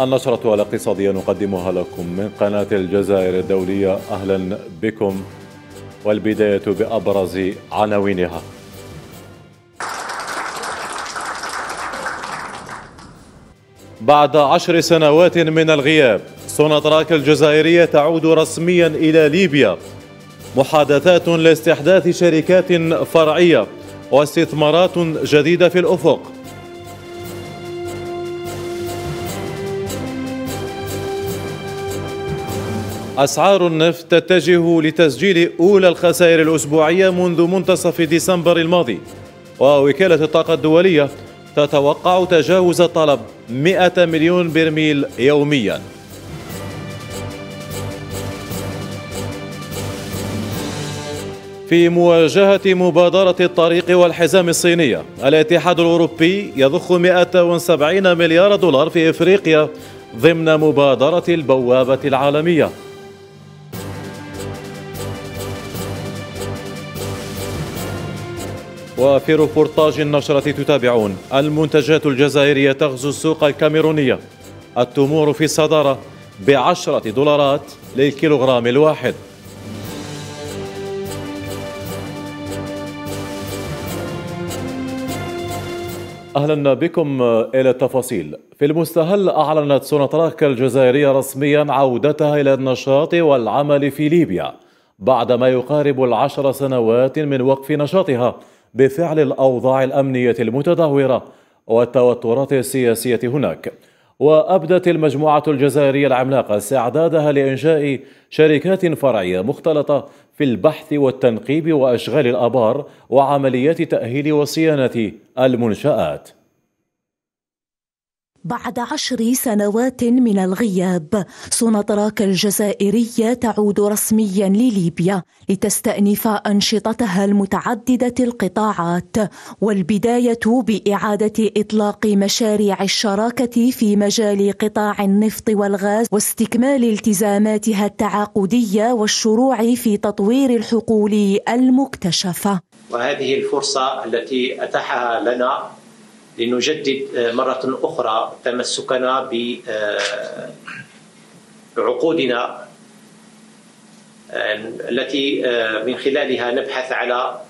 النشرة الاقتصادية نقدمها لكم من قناة الجزائر الدولية أهلا بكم والبداية بأبرز عناوينها بعد عشر سنوات من الغياب سوناتراك الجزائرية تعود رسميا إلى ليبيا محادثات لاستحداث شركات فرعية واستثمارات جديدة في الأفق أسعار النفط تتجه لتسجيل أولى الخسائر الأسبوعية منذ منتصف ديسمبر الماضي ووكالة الطاقة الدولية تتوقع تجاوز طلب 100 مليون برميل يومياً في مواجهة مبادرة الطريق والحزام الصينية الاتحاد الأوروبي يضخ 170 مليار دولار في إفريقيا ضمن مبادرة البوابة العالمية وفي ريبورتاج النشرة تتابعون المنتجات الجزائرية تغزو السوق الكاميرونية التمور في الصدارة بعشرة دولارات للكيلوغرام الواحد أهلا بكم إلى التفاصيل في المستهل أعلنت سوناتراك الجزائرية رسميا عودتها إلى النشاط والعمل في ليبيا بعد ما يقارب العشر سنوات من وقف نشاطها بفعل الأوضاع الأمنية المتدهورة والتوترات السياسية هناك وأبدت المجموعة الجزائرية العملاقة استعدادها لإنشاء شركات فرعية مختلطة في البحث والتنقيب وأشغال الأبار وعمليات تأهيل وصيانة المنشآت بعد عشر سنوات من الغياب سونطراك الجزائرية تعود رسميا لليبيا لتستأنف أنشطتها المتعددة القطاعات والبداية بإعادة إطلاق مشاريع الشراكة في مجال قطاع النفط والغاز واستكمال التزاماتها التعاقدية والشروع في تطوير الحقول المكتشفة وهذه الفرصة التي أتاحها لنا لنجدد آه، مرة أخرى تمسكنا آه، بعقودنا آه، التي من خلالها نبحث على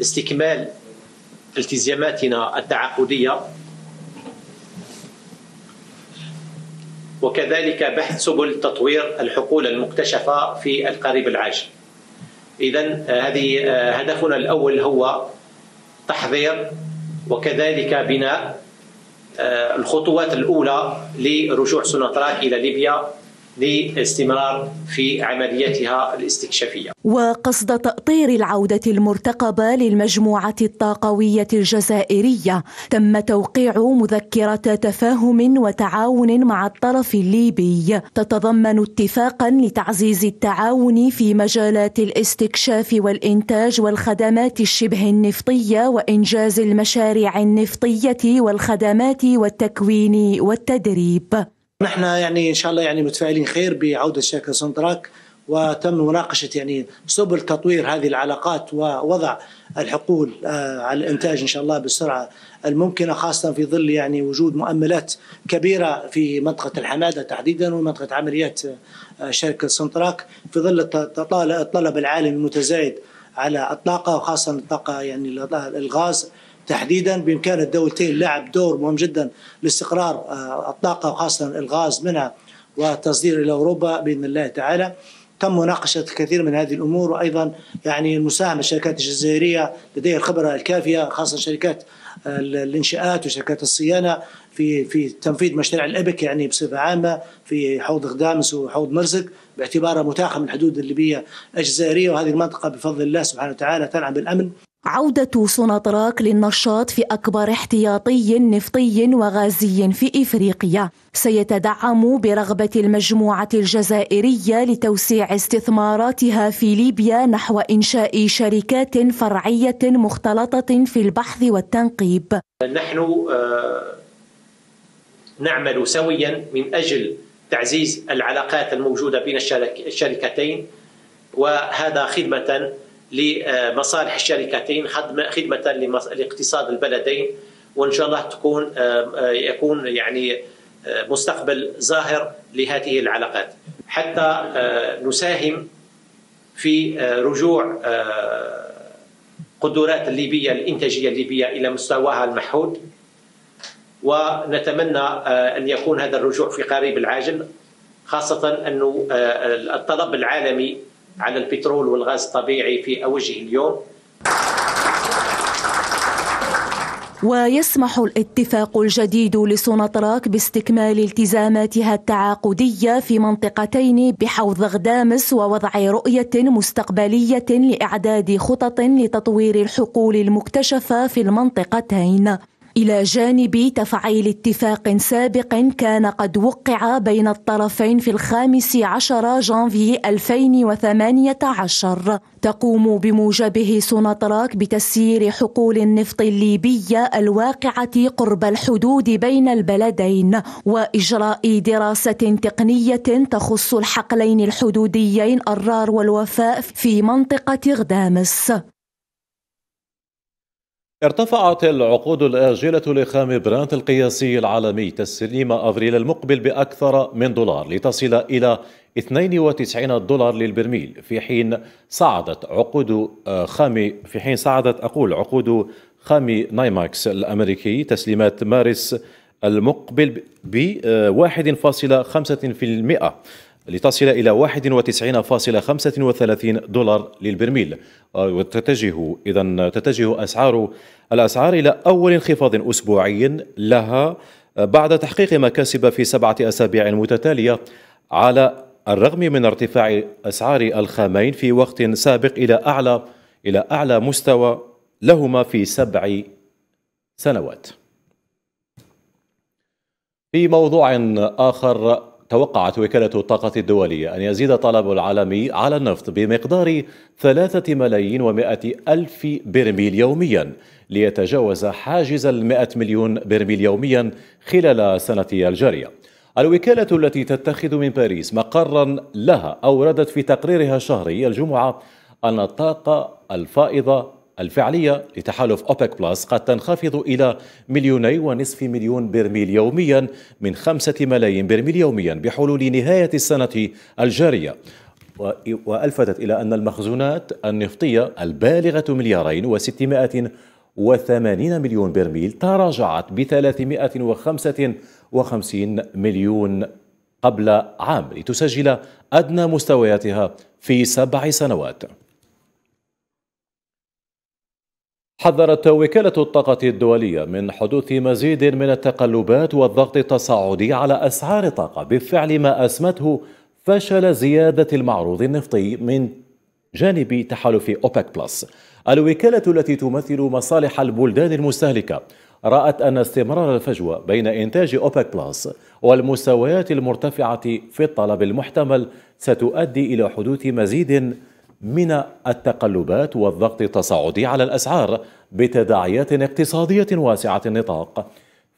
استكمال التزاماتنا التعاقدية وكذلك بحث سبل تطوير الحقول المكتشفة في القريب العاجل إذا هذه هدفنا الأول هو تحضير وكذلك بناء آه، الخطوات الأولى لرجوع سنتراك إلى ليبيا للاستمرار في عمليتها الاستكشافية وقصد تأطير العودة المرتقبة للمجموعة الطاقوية الجزائرية تم توقيع مذكرة تفاهم وتعاون مع الطرف الليبي تتضمن اتفاقا لتعزيز التعاون في مجالات الاستكشاف والإنتاج والخدمات الشبه النفطية وإنجاز المشاريع النفطية والخدمات والتكوين والتدريب نحن يعني ان شاء الله يعني متفائلين خير بعوده شركه سنتراك وتم مناقشه يعني سبل تطوير هذه العلاقات ووضع الحقول آه، على الانتاج ان شاء الله بالسرعه الممكنه خاصه في ظل يعني وجود مؤملات كبيره في منطقه الحماده تحديدا ومنطقه عمليات آه، شركه سنتراك في ظل الطلب العالمي المتزايد على الطاقه وخاصه الطاقه يعني الغاز تحديدا بامكان الدولتين لعب دور مهم جدا لاستقرار آه، الطاقه وخاصه الغاز منها والتصدير الى اوروبا باذن الله تعالى. تم مناقشه كثير من هذه الامور وايضا يعني المساهمه الشركات الجزائريه لديها الخبره الكافيه خاصه شركات آه، الانشاءات وشركات الصيانه في في تنفيذ مشاريع الابك يعني بصفه عامه في حوض غدامس وحوض مرزق باعتبارها متاحه من الحدود الليبيه الجزائريه وهذه المنطقه بفضل الله سبحانه وتعالى تنعم بالامن عودة سوناطراك للنشاط في أكبر احتياطي نفطي وغازي في إفريقيا سيتدعم برغبة المجموعة الجزائرية لتوسيع استثماراتها في ليبيا نحو إنشاء شركات فرعية مختلطة في البحث والتنقيب نحن آه، نعمل سويا من أجل تعزيز العلاقات الموجودة بين الشركتين وهذا خدمة لمصالح الشركتين خدمة لاقتصاد البلدين وإن شاء الله تكون آه، يكون يعني آه، مستقبل زاهر لهذه العلاقات حتى آه، نساهم في رجوع قدرات الليبية الإنتاجية الليبية إلى مستواها المحود ونتمنى أن يكون هذا الرجوع في قريب العاجل خاصة أن الطلب العالمي على البترول والغاز الطبيعي في أوجه اليوم ويسمح الاتفاق الجديد لسوناطراك باستكمال التزاماتها التعاقديه في منطقتين بحوض غدامس ووضع رؤيه مستقبليه لاعداد خطط لتطوير الحقول المكتشفه في المنطقتين إلى جانب تفعيل اتفاق سابق كان قد وقع بين الطرفين في الخامس عشر جانفي 2018 تقوم بموجبه سوناتراك بتسيير حقول النفط الليبية الواقعة قرب الحدود بين البلدين وإجراء دراسة تقنية تخص الحقلين الحدوديين الرار والوفاء في منطقة غدامس ارتفعت العقود الآجلة لخام برانت القياسي العالمي تسليم أفريل المقبل بأكثر من دولار لتصل إلى 92 دولار للبرميل في حين صعدت عقود آه، خام في حين صعدت أقول عقود خام نايماكس الأمريكي تسليمات مارس المقبل ب 1.5% آه، لتصل إلى 91.35 دولار للبرميل آه، وتتجه إذا تتجه أسعار الأسعار إلى أول انخفاض أسبوعي لها آه، بعد تحقيق مكاسب في سبعة أسابيع متتالية على الرغم من ارتفاع أسعار الخامين في وقت سابق إلى أعلى إلى أعلى مستوى لهما في سبع سنوات. في موضوع آخر توقعت وكالة الطاقة الدولية أن يزيد الطلب العالمي على النفط بمقدار ثلاثة ملايين ومائة ألف برميل يوميا ليتجاوز حاجز المائة مليون برميل يوميا خلال سنة الجارية الوكالة التي تتخذ من باريس مقرا لها أوردت في تقريرها الشهري الجمعة أن الطاقة الفائضة الفعلية لتحالف أوبك بلس قد تنخفض إلى مليوني ونصف مليون برميل يوميا من خمسة ملايين برميل يوميا بحلول نهاية السنة الجارية وألفتت إلى أن المخزونات النفطية البالغة مليارين وستمائة وثمانين مليون برميل تراجعت بثلاثمائة وخمسة وخمسين مليون قبل عام لتسجل أدنى مستوياتها في سبع سنوات حذرت وكالة الطاقة الدولية من حدوث مزيد من التقلبات والضغط التصاعدي على أسعار الطاقة بفعل ما أسمته فشل زيادة المعروض النفطي من جانب تحالف أوبك بلس الوكالة التي تمثل مصالح البلدان المستهلكة رأت أن استمرار الفجوة بين إنتاج أوبك بلس والمستويات المرتفعة في الطلب المحتمل ستؤدي إلى حدوث مزيد من التقلبات والضغط التصاعدي على الأسعار بتداعيات اقتصادية واسعة النطاق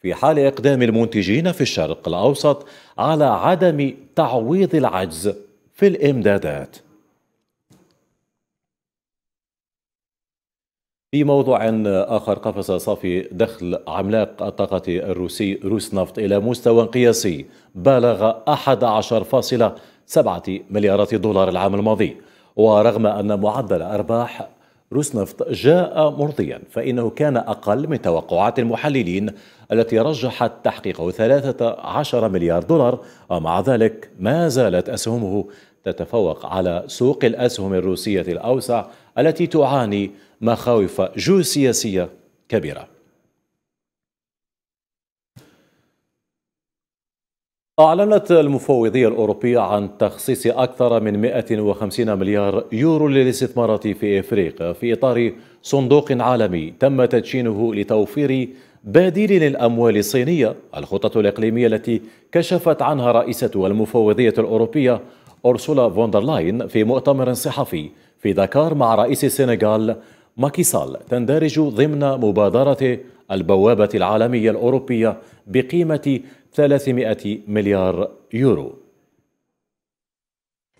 في حال إقدام المنتجين في الشرق الأوسط على عدم تعويض العجز في الإمدادات في موضوع آخر قفز صافي دخل عملاق الطاقة الروسي روس نفط إلى مستوى قياسي بلغ 11.7 مليارات دولار العام الماضي ورغم أن معدل أرباح روسنفت جاء مرضيا فإنه كان أقل من توقعات المحللين التي رجحت تحقيقه 13 مليار دولار ومع ذلك ما زالت أسهمه تتفوق على سوق الأسهم الروسية الأوسع التي تعاني مخاوف جيوسياسية كبيرة أعلنت المفوضية الأوروبية عن تخصيص أكثر من 150 مليار يورو للاستثمارات في إفريقيا في إطار صندوق عالمي تم تدشينه لتوفير بديل للأموال الصينية الخطط الإقليمية التي كشفت عنها رئيسة المفوضية الأوروبية أرسولا فوندرلاين في مؤتمر صحفي في دكار مع رئيس السنغال ماكيسال تندرج ضمن مبادرة البوابة العالمية الأوروبية بقيمة 300 مليار يورو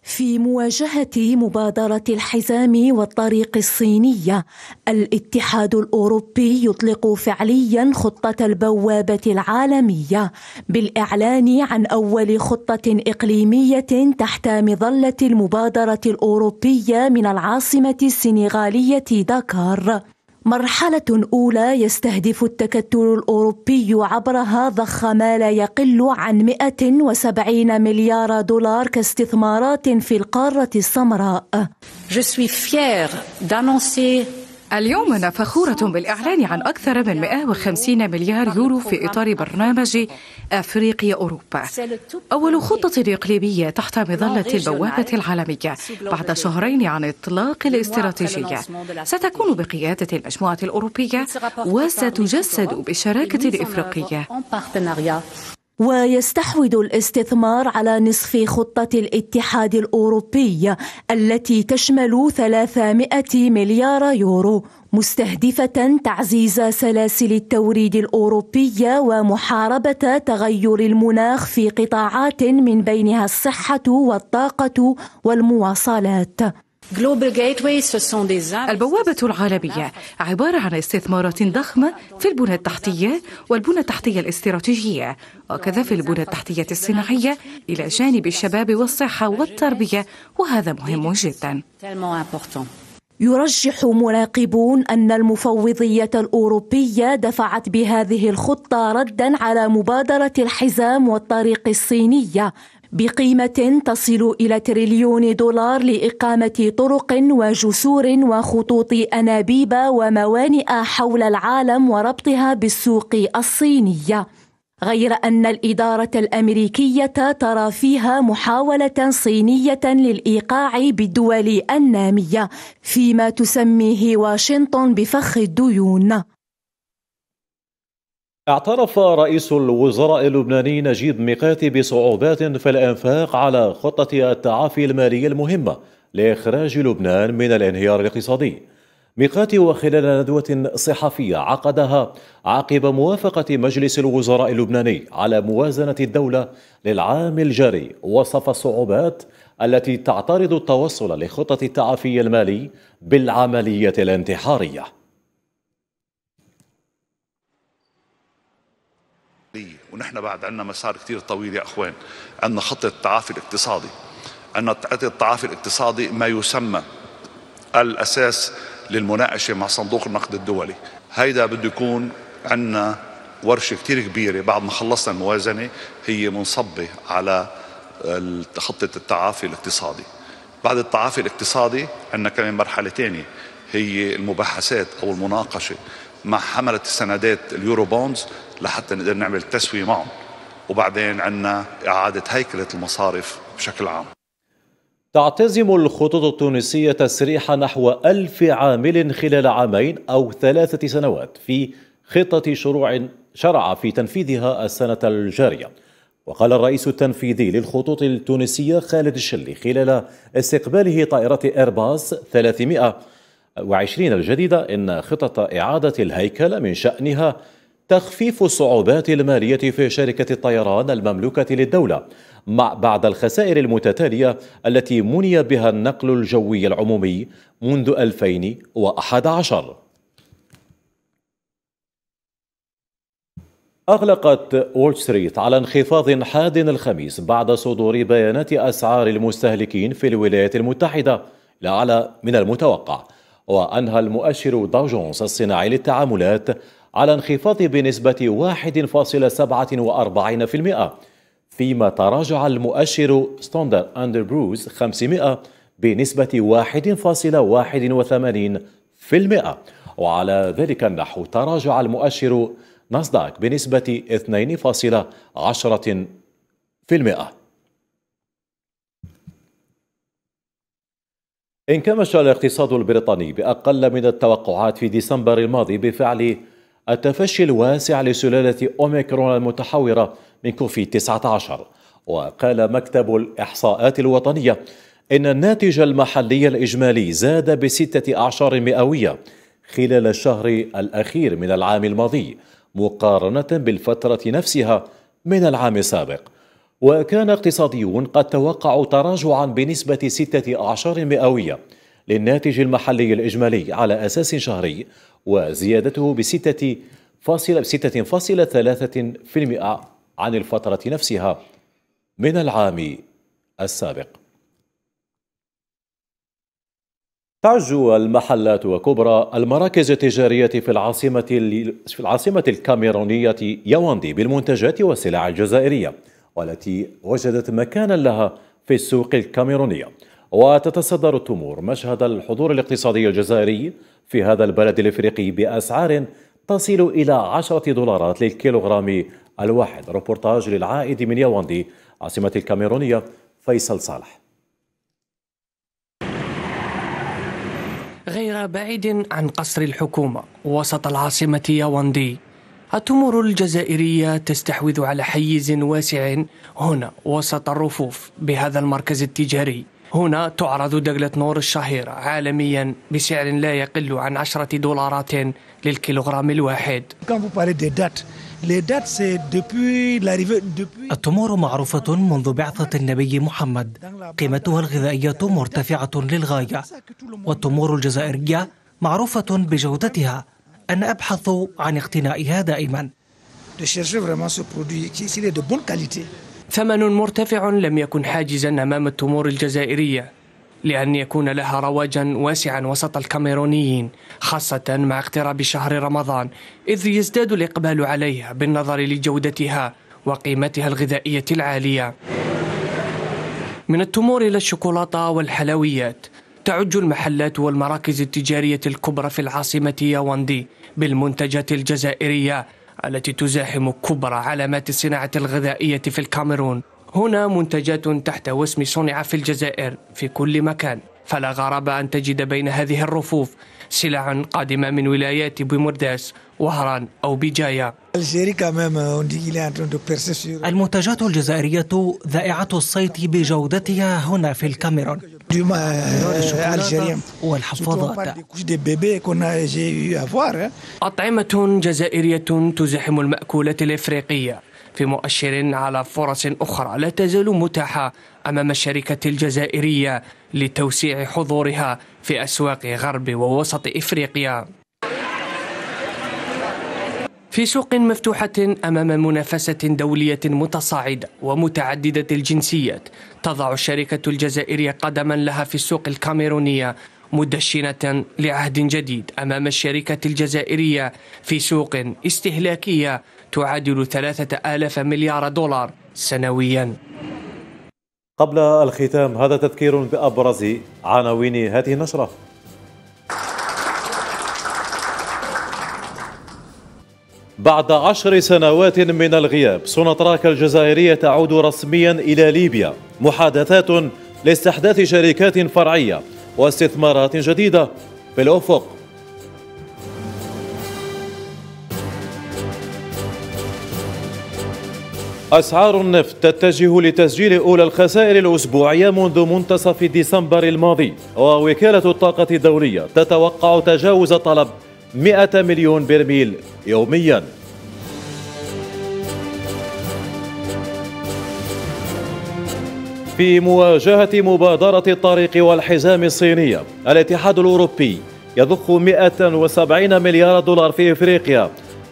في مواجهة مبادرة الحزام والطريق الصينية، الاتحاد الأوروبي يطلق فعليا خطة البوابة العالمية بالإعلان عن أول خطة إقليمية تحت مظلة المبادرة الأوروبية من العاصمة السنغالية داكار. مرحلة أولى يستهدف التكتل الأوروبي عبرها ضخ ما لا يقل عن 170 مليار دولار كاستثمارات في القارة السمراء. Je suis d'annoncer اليوم أنا فخورة بالإعلان عن أكثر من 150 مليار يورو في إطار برنامج أفريقيا أوروبا أول خطة إقليمية تحت مظلة البوابة العالمية بعد شهرين عن إطلاق الاستراتيجية ستكون بقيادة المجموعة الأوروبية وستجسد بالشراكة الإفريقية ويستحوذ الاستثمار على نصف خطة الاتحاد الأوروبي التي تشمل 300 مليار يورو مستهدفة تعزيز سلاسل التوريد الأوروبية ومحاربة تغير المناخ في قطاعات من بينها الصحة والطاقة والمواصلات البوابة العالمية عبارة عن استثمارات ضخمة في البنى التحتية والبنى التحتية الاستراتيجية وكذا في البنى التحتية الصناعية إلى جانب الشباب والصحة والتربية وهذا مهم جدا يرجح مراقبون أن المفوضية الأوروبية دفعت بهذه الخطة ردا على مبادرة الحزام والطريق الصينية بقيمة تصل إلى تريليون دولار لإقامة طرق وجسور وخطوط أنابيب وموانئ حول العالم وربطها بالسوق الصينية. غير أن الإدارة الأمريكية ترى فيها محاولة صينية للإيقاع بالدول النامية فيما تسميه واشنطن بفخ الديون. اعترف رئيس الوزراء اللبناني نجيب ميقاتي بصعوبات في الانفاق على خطة التعافي المالي المهمة لإخراج لبنان من الانهيار الاقتصادي ميقاتي وخلال ندوة صحفية عقدها عقب موافقة مجلس الوزراء اللبناني على موازنة الدولة للعام الجاري وصف الصعوبات التي تعترض التوصل لخطة التعافي المالي بالعملية الانتحارية ونحن بعد عندنا مسار كثير طويل يا اخوان عندنا خطة التعافي الاقتصادي عندنا خطة التعافي الاقتصادي ما يسمى الاساس للمناقشه مع صندوق النقد الدولي هيدا بده يكون عندنا ورشه كثير كبيره بعد ما خلصنا الموازنه هي منصبه على خطه التعافي الاقتصادي بعد التعافي الاقتصادي عندنا كمان مرحله ثانيه هي المباحثات او المناقشه مع حملة السندات اليورو بونز لحتى نقدر نعمل تسوية معهم وبعدين عندنا إعادة هيكلة المصارف بشكل عام تعتزم الخطوط التونسية تسريح نحو ألف عامل خلال عامين أو ثلاثة سنوات في خطة شروع شرع في تنفيذها السنة الجارية وقال الرئيس التنفيذي للخطوط التونسية خالد الشلي خلال استقباله طائرة إيرباص 300 وعشرين الجديدة إن خطط إعادة الهيكل من شأنها تخفيف الصعوبات المالية في شركة الطيران المملوكة للدولة مع بعد الخسائر المتتالية التي مني بها النقل الجوي العمومي منذ 2011 أغلقت وول ستريت على انخفاض حاد الخميس بعد صدور بيانات أسعار المستهلكين في الولايات المتحدة لأعلى من المتوقع وأنهى المؤشر داو جونز الصناعي للتعاملات على انخفاض بنسبة 1.47% فيما تراجع المؤشر ستاندر أندر بروز 500 بنسبة 1.81% وعلى ذلك النحو تراجع المؤشر ناسداك بنسبة 2.10% انكمش الاقتصاد البريطاني بأقل من التوقعات في ديسمبر الماضي بفعل التفشي الواسع لسلالة أوميكرون المتحورة من كوفيد 19 وقال مكتب الإحصاءات الوطنية إن الناتج المحلي الإجمالي زاد بستة أعشار مئوية خلال الشهر الأخير من العام الماضي مقارنة بالفترة نفسها من العام السابق وكان اقتصاديون قد توقعوا تراجعا بنسبة ستة أعشار مئوية للناتج المحلي الإجمالي على أساس شهري وزيادته بستة فاصلة بستة فاصلة ثلاثة في المئة عن الفترة نفسها من العام السابق تعج المحلات وكبرى المراكز التجارية في العاصمة في العاصمة الكاميرونية ياوندي بالمنتجات والسلع الجزائرية والتي وجدت مكانا لها في السوق الكاميرونية وتتصدر التمور مشهد الحضور الاقتصادي الجزائري في هذا البلد الافريقي باسعار تصل الى 10 دولارات للكيلوغرام الواحد روبورتاج للعائد من ياوندي عاصمه الكاميرونيه فيصل صالح غير بعيد عن قصر الحكومه وسط العاصمه ياوندي التمور الجزائرية تستحوذ على حيز واسع هنا وسط الرفوف بهذا المركز التجاري هنا تعرض دجلة نور الشهيرة عالميا بسعر لا يقل عن عشرة دولارات للكيلوغرام الواحد التمور معروفة منذ بعثة النبي محمد قيمتها الغذائية مرتفعة للغاية والتمور الجزائرية معروفة بجودتها أن أبحث عن اقتنائها دائما ثمن مرتفع لم يكن حاجزا أمام التمور الجزائرية لأن يكون لها رواجا واسعا وسط الكاميرونيين خاصة مع اقتراب شهر رمضان إذ يزداد الإقبال عليها بالنظر لجودتها وقيمتها الغذائية العالية من التمور إلى الشوكولاتة والحلويات تعج المحلات والمراكز التجارية الكبرى في العاصمة ياوندي بالمنتجات الجزائرية التي تزاحم كبرى علامات الصناعة الغذائية في الكاميرون هنا منتجات تحت وسم صنع في الجزائر في كل مكان فلا غرابة أن تجد بين هذه الرفوف سلع قادمة من ولايات بومرداس وهران أو بجاية المنتجات الجزائرية ذائعة الصيت بجودتها هنا في الكاميرون du آه، آه. أطعمة جزائرية تزاحم المأكولات الإفريقية في مؤشر على فرص أخرى لا تزال متاحة أمام الشركة الجزائرية لتوسيع حضورها في أسواق غرب ووسط إفريقيا في سوق مفتوحة أمام منافسة دولية متصاعدة ومتعددة الجنسيات تضع الشركة الجزائرية قدما لها في السوق الكاميرونية مدشنة لعهد جديد أمام الشركة الجزائرية في سوق استهلاكية تعادل ثلاثة آلاف مليار دولار سنويا قبل الختام هذا تذكير بأبرز عناوين هذه النشرة بعد عشر سنوات من الغياب سونتراك الجزائرية تعود رسميا إلى ليبيا محادثات لاستحداث شركات فرعية واستثمارات جديدة في الأفق أسعار النفط تتجه لتسجيل أولى الخسائر الأسبوعية منذ منتصف ديسمبر الماضي ووكالة الطاقة الدولية تتوقع تجاوز طلب 100 مليون برميل يومياً في مواجهة مبادرة الطريق والحزام الصينية الاتحاد الأوروبي يضخ 170 مليار دولار في إفريقيا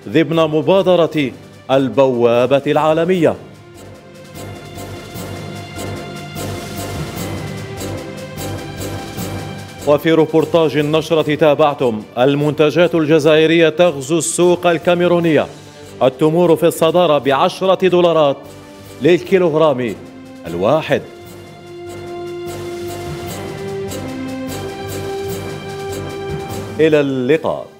ضمن مبادرة البوابة العالمية وفي روبورتاج النشرة تابعتم المنتجات الجزائرية تغزو السوق الكاميرونية التمور في الصدارة بعشرة دولارات للكيلوغرام الواحد إلى اللقاء